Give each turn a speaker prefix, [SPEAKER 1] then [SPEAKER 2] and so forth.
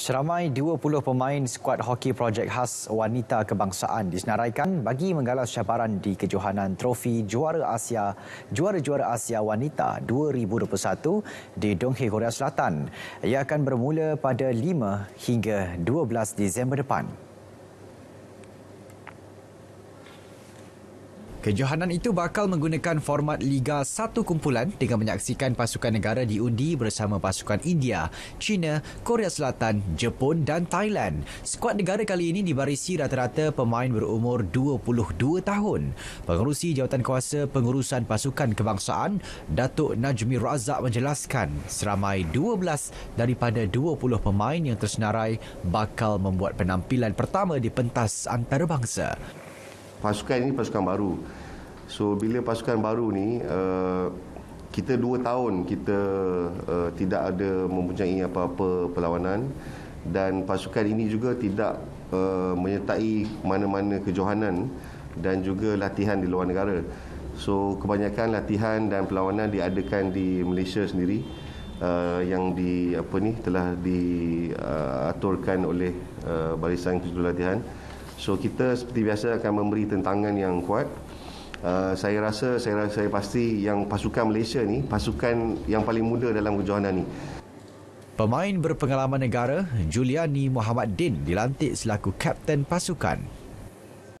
[SPEAKER 1] Seramai 20 pemain skuad hoki projek khas wanita kebangsaan disenaraikan bagi menggalas cabaran di kejohanan trofi juara Asia juara-juara Asia wanita 2021 di Donghae Korea Selatan. Ia akan bermula pada 5 hingga 12 Disember depan. Kejohanan itu bakal menggunakan format Liga Satu Kumpulan dengan menyaksikan pasukan negara diundi bersama pasukan India, China, Korea Selatan, Jepun dan Thailand. Skuad negara kali ini dibarisi rata-rata pemain berumur 22 tahun. Pengerusi Jawatan Kuasa Pengurusan Pasukan Kebangsaan, Datuk Najmi Razak menjelaskan seramai 12 daripada 20 pemain yang tersenarai bakal membuat penampilan pertama di pentas
[SPEAKER 2] antarabangsa pasukan ini pasukan baru. So bila pasukan baru ni uh, kita dua tahun kita uh, tidak ada mempunyai apa-apa perlawanan dan pasukan ini juga tidak uh, menyertai mana-mana kejohanan dan juga latihan di luar negara. So kebanyakan latihan dan perlawanan diadakan di Malaysia sendiri uh, yang di apa ni telah diaturkan uh, oleh uh, barisan kejohanan latihan. So kita seperti biasa akan memberi tentangan yang kuat. Uh, saya rasa saya rasa saya pasti yang pasukan Malaysia ni pasukan yang paling muda dalam kejohanan ni. Pemain berpengalaman negara Juliani Muhammad Din dilantik selaku kapten pasukan